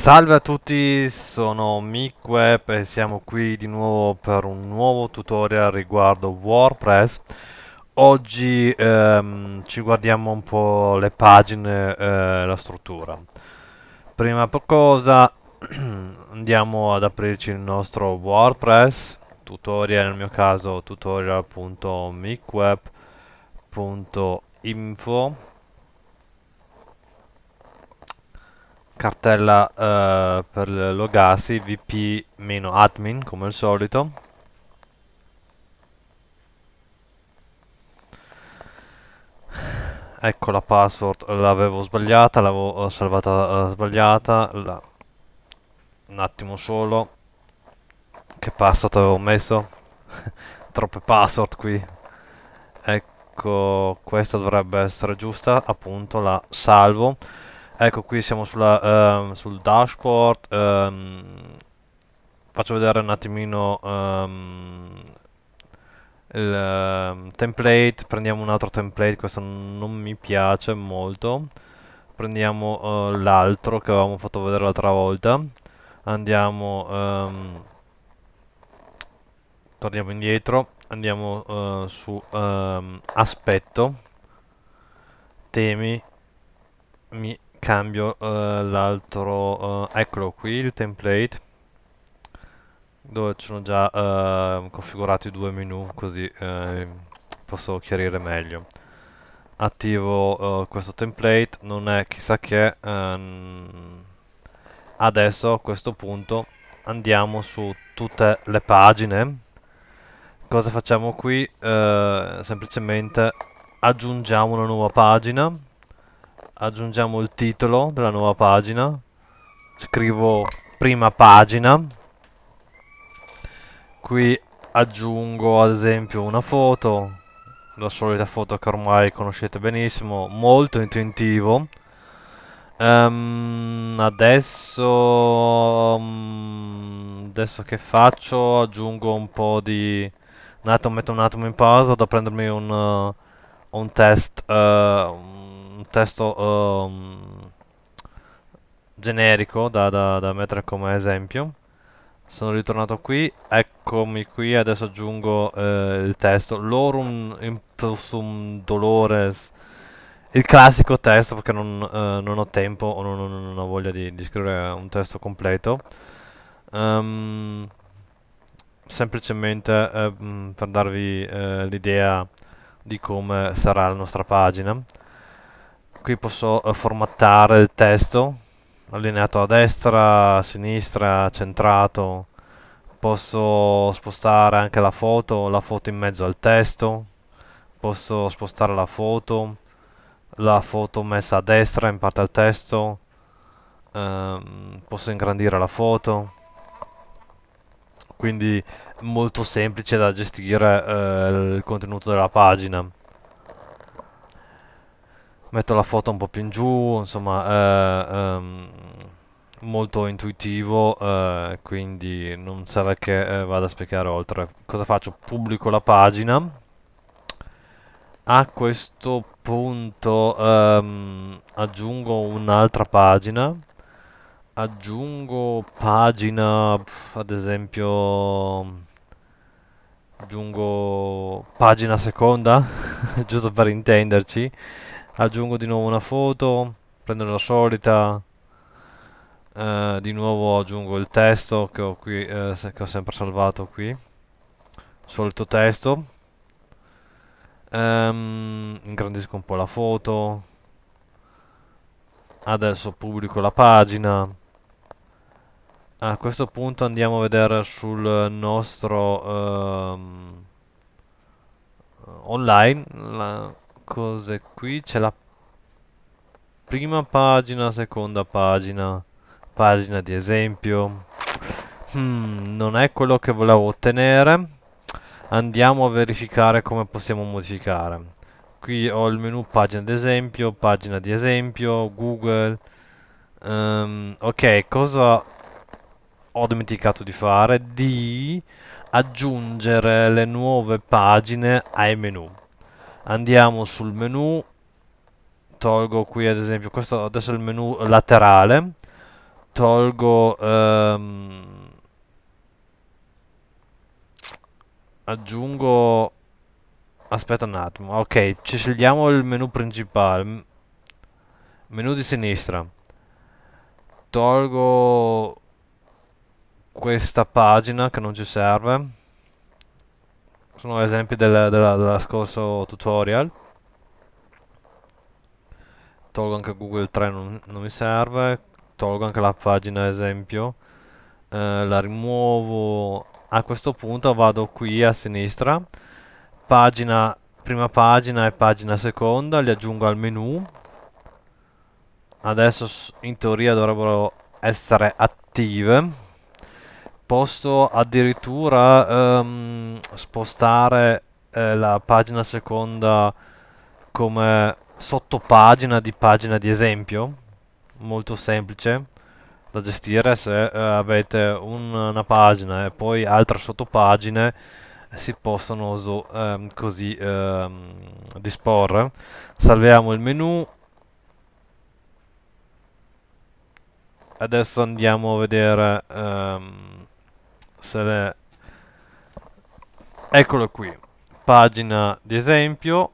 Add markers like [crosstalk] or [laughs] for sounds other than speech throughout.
Salve a tutti, sono MickWeb e siamo qui di nuovo per un nuovo tutorial riguardo WordPress. Oggi ehm, ci guardiamo un po' le pagine e eh, la struttura. Prima cosa [clears throat] andiamo ad aprirci il nostro WordPress tutorial, nel mio caso tutorial.micweb.info cartella eh, per logarsi vp-admin come al solito ecco la password l'avevo sbagliata l'avevo eh, salvata eh, sbagliata la... un attimo solo che password avevo messo [laughs] troppe password qui ecco questa dovrebbe essere giusta appunto la salvo Ecco qui siamo sulla, um, sul dashboard, um, faccio vedere un attimino um, il template, prendiamo un altro template, questo non mi piace molto, prendiamo uh, l'altro che avevamo fatto vedere l'altra volta, andiamo, torniamo indietro, andiamo uh, su aspetto, temi, mi cambio uh, l'altro, uh, eccolo qui, il template dove sono già uh, configurati due menu così ehm, posso chiarire meglio attivo eh, questo template, non è chissà che um, adesso a questo punto andiamo su tutte le pagine cosa facciamo qui? semplicemente aggiungiamo una nuova pagina aggiungiamo il titolo della nuova pagina scrivo prima pagina qui aggiungo ad esempio una foto la solita foto che ormai conoscete benissimo molto intuitivo um, adesso um, adesso che faccio aggiungo un po' di un attimo metto un attimo in pausa da prendermi un, uh, un test uh, un testo um, generico da, da, da mettere come esempio sono ritornato qui, eccomi qui, adesso aggiungo eh, il testo Lorum impulsum dolores Il classico testo perché non, eh, non ho tempo o non, non, non ho voglia di, di, scrivere un testo completo um, Semplicemente eh, mm, per darvi eh, l'idea di come sarà la nostra pagina qui posso eh, formattare il testo allineato a destra, a sinistra, centrato posso spostare anche la foto, la foto in mezzo al testo posso spostare la foto la foto messa a destra in parte al testo ehm, posso ingrandire la foto quindi molto semplice da gestire eh, il contenuto della pagina metto la foto un po' più in giù, insomma, eh, ehm, molto intuitivo, eh, quindi non serve che eh, vada a spiegare oltre. Cosa faccio? Pubblico la pagina. A questo punto ehm, aggiungo un'altra pagina. Aggiungo pagina, ad esempio aggiungo pagina seconda [laughs] giusto per intenderci aggiungo di nuovo una foto prendo la solita eh, di nuovo aggiungo il testo che ho qui eh, che ho sempre salvato qui solito testo um, ingrandisco un po' la foto adesso pubblico la pagina a questo punto andiamo a vedere sul nostro um, online la, cose qui. C'è la prima pagina, seconda pagina, pagina di esempio. Hmm, non è quello che volevo ottenere. Andiamo a verificare come possiamo modificare. Qui ho il menu pagina di esempio, pagina di esempio, Google. Um, ok, cosa ho dimenticato di fare? Di aggiungere le nuove pagine ai menu andiamo sul menu tolgo qui ad esempio questo adesso è il menu laterale tolgo ehm, aggiungo aspetta un attimo ok ci scegliamo il menu principale menu di sinistra tolgo questa pagina che non ci serve sono esempi del, della, della scorso tutorial tolgo anche Google 3 non, non, mi serve tolgo anche la pagina esempio eh, la rimuovo a questo punto vado qui a sinistra pagina prima pagina e pagina seconda li aggiungo al menu adesso in teoria dovrebbero essere attive posso addirittura um, spostare eh, la pagina seconda come sottopagina di pagina di esempio molto semplice da gestire se eh, avete un, una pagina e poi altre sottopagine si possono so, ehm, così ehm, disporre salviamo il menu adesso andiamo a vedere ehm, se eccolo qui pagina di esempio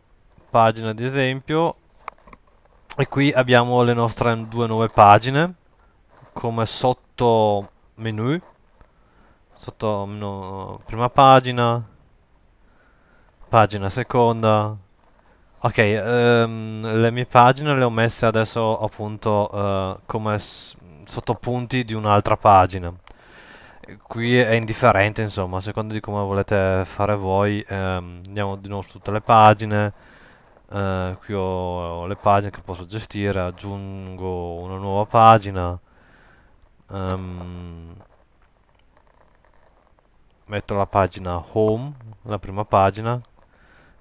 pagina di esempio e qui abbiamo le nostre due nuove pagine come sotto menu sotto no, prima pagina pagina seconda ok um, le mie pagine le ho messe adesso appunto uh, come sottopunti di un'altra pagina qui è indifferente insomma a seconda di come volete fare voi ehm, andiamo di nuovo su tutte le pagine eh, qui ho le pagine che posso gestire aggiungo una nuova pagina ehm, metto la pagina home la prima pagina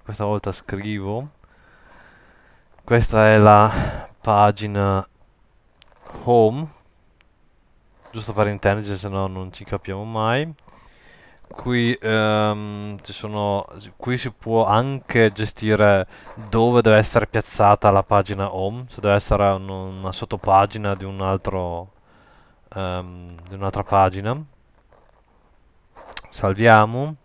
questa volta scrivo questa è la pagina home giusto per intenderci, se no non ci capiamo mai. Qui, um, sono, qui, si può anche gestire dove deve essere piazzata la pagina home, se deve essere un, una sottopagina di un altro um, di un'altra pagina. Salviamo.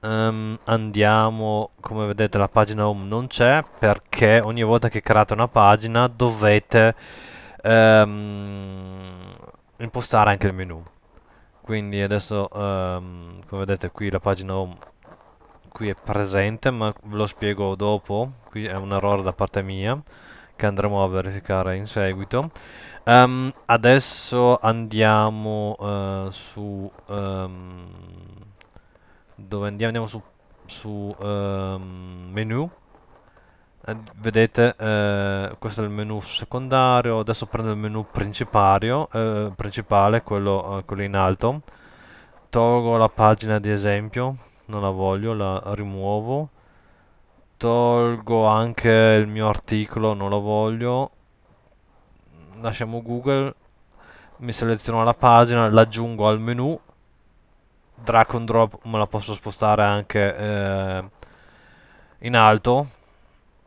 Um, andiamo, come vedete la pagina home non c'è perché ogni volta che create una pagina dovete um, impostare anche il menu quindi adesso um, come vedete qui la pagina home qui è presente ma ve lo spiego dopo qui è un errore da parte mia che andremo a verificare in seguito um, adesso andiamo uh, su dove andiamo? andiamo su, su menu eh, vedete eh, questo è il menu secondario adesso prendo il menu eh, principale quello, eh, quello, in alto tolgo la pagina di esempio non la voglio la rimuovo tolgo anche il mio articolo non lo voglio lasciamo google mi seleziono la pagina l'aggiungo al menu drag and drop me la posso spostare anche eh, in alto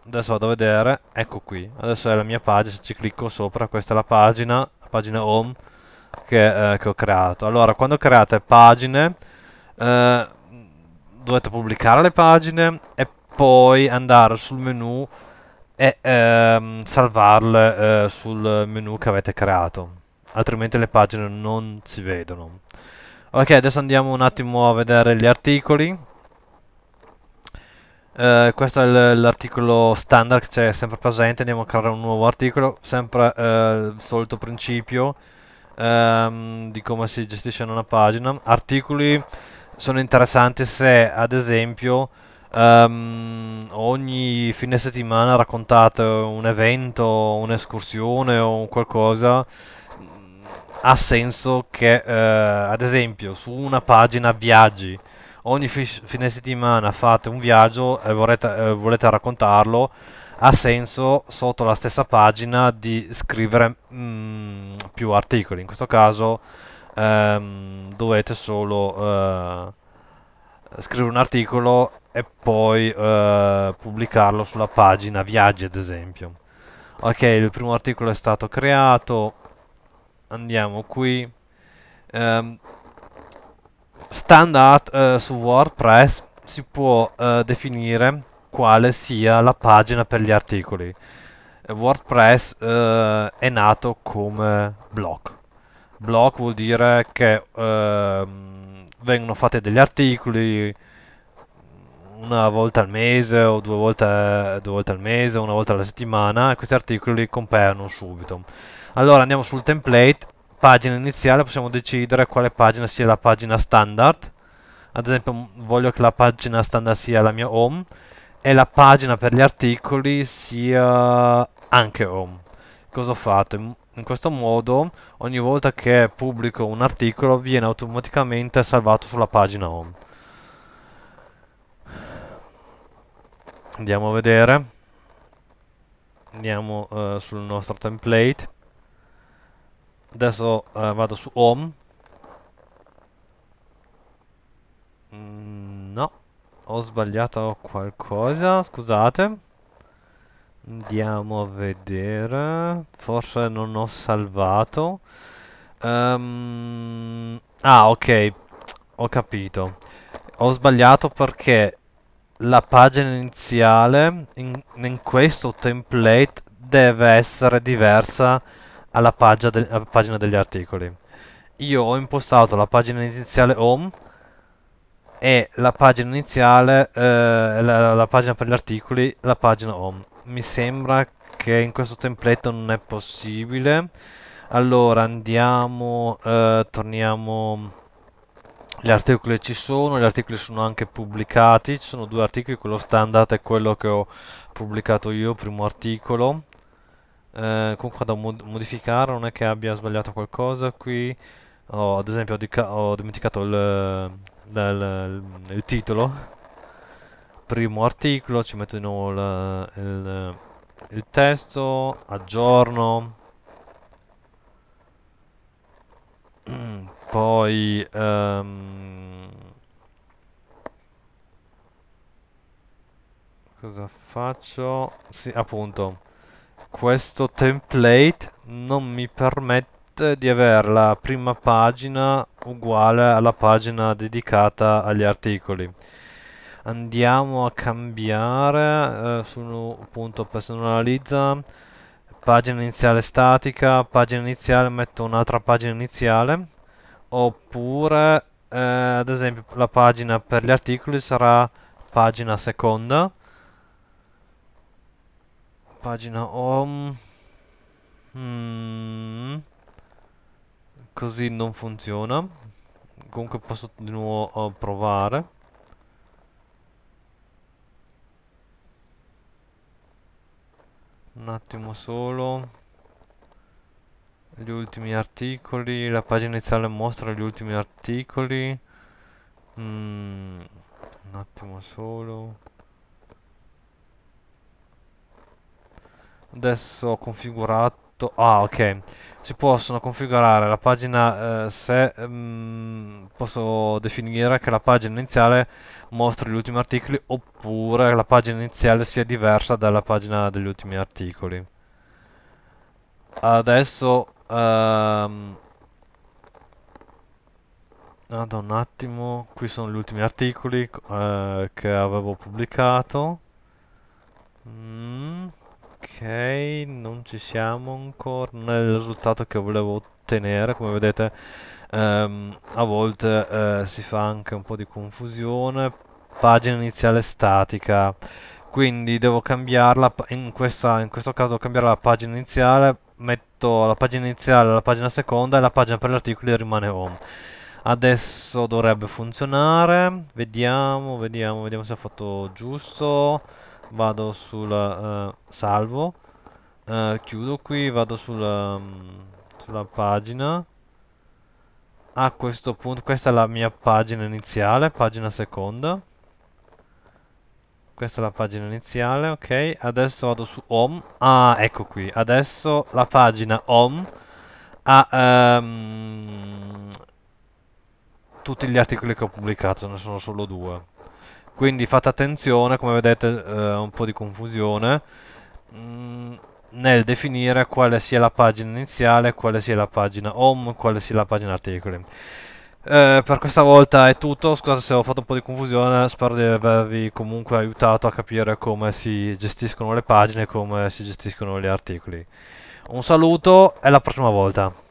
adesso vado a vedere, ecco qui, adesso è la mia pagina, se ci clicco sopra, questa è la pagina, la pagina home che, eh, che ho creato. Allora, quando create pagine, eh, dovete pubblicare le pagine e poi andare sul menu e ehm, salvarle eh, sul menu che avete creato, altrimenti le pagine non si vedono. Ok, adesso andiamo un attimo a vedere gli articoli Uh, questo è l'articolo standard che c'è sempre presente, andiamo a creare un nuovo articolo, sempre uh, il solito principio um, di come si gestisce una pagina. Articoli sono interessanti se ad esempio um, ogni fine settimana raccontate un evento, un'escursione o qualcosa ha senso che uh, ad esempio su una pagina viaggi ogni fine settimana fate un viaggio e vorrete, eh, volete raccontarlo, ha senso sotto la stessa pagina di scrivere mh, mm, più articoli. In questo caso ehm, dovete solo eh, scrivere un articolo e poi eh, pubblicarlo sulla pagina viaggi ad esempio. Ok, il primo articolo è stato creato, andiamo qui. Um, standard eh, su WordPress si può eh, definire quale sia la pagina per gli articoli. Eh, WordPress eh, è nato come blog. Blog vuol dire che ehm, vengono fatti degli articoli una volta al mese o due volte, due volte al mese, una volta alla settimana e questi articoli compaiono subito. Allora andiamo sul template pagina iniziale possiamo decidere quale pagina sia la pagina standard ad esempio voglio che la pagina standard sia la mia home e la pagina per gli articoli sia anche home cosa ho fatto? In, questo modo ogni volta che pubblico un articolo viene automaticamente salvato sulla pagina home andiamo a vedere andiamo uh, sul nostro template Adesso eh, vado su home. Mm, no, ho sbagliato qualcosa, scusate. Andiamo a vedere. Forse non ho salvato. Um, ah, ok. Ho capito. Ho sbagliato perché la pagina iniziale in, in questo template deve essere diversa alla de alla pagina degli articoli. Io ho impostato la pagina iniziale home e la pagina iniziale, eh, la, la, pagina per gli articoli, la pagina home. Mi sembra che in questo template non è possibile. Allora andiamo, eh, torniamo, gli articoli ci sono, gli articoli sono anche pubblicati, ci sono due articoli, quello standard e quello che ho pubblicato io, primo articolo eh, comunque da mod modificare non è che abbia sbagliato qualcosa qui oh, ad esempio ho, ho dimenticato il, il, il, il, titolo primo articolo ci metto di nuovo il, il testo aggiorno [clears throat] poi um, cosa faccio? Sì, appunto questo template non mi permette di avere la prima pagina uguale alla pagina dedicata agli articoli andiamo a cambiare eh, su punto personalizza pagina iniziale statica pagina iniziale metto un'altra pagina iniziale oppure eh, ad esempio la pagina per gli articoli sarà pagina seconda Pagina home. Mm. Così non funziona. Comunque posso di nuovo uh, provare. Un attimo solo. Gli ultimi articoli. La pagina iniziale mostra gli ultimi articoli. Mm. Un attimo solo. adesso ho configurato ah ok si possono configurare la pagina eh, se mm, posso definire che la pagina iniziale mostri gli ultimi articoli oppure la pagina iniziale sia diversa dalla pagina degli ultimi articoli adesso ehm... Vado un attimo, qui sono gli ultimi articoli eh, che avevo pubblicato non ci siamo ancora nel risultato che volevo ottenere, come vedete ehm, a volte eh, si fa anche un po' di confusione, pagina iniziale statica, quindi devo cambiarla, in, questa, in questo caso cambiare la pagina iniziale, metto la pagina iniziale, la pagina seconda e la pagina per gli articoli rimane home. Adesso dovrebbe funzionare, vediamo, vediamo, vediamo se ho fatto giusto vado sul uh, salvo, uh, chiudo qui, vado sul, um, sulla pagina. A questo punto, questa è la mia pagina iniziale, pagina seconda. Questa è la pagina iniziale, ok. Adesso vado su home. Ah, ecco qui. Adesso la pagina home ha um, tutti gli articoli che ho pubblicato, ne sono solo due quindi fate attenzione come vedete eh, un po' di confusione mm, nel definire quale sia la pagina iniziale quale sia la pagina home quale sia la pagina articoli eh, per questa volta è tutto, scusa se ho fatto un po' di confusione, spero di avervi comunque aiutato a capire come si gestiscono le pagine come si gestiscono gli articoli. Un saluto e alla prossima volta.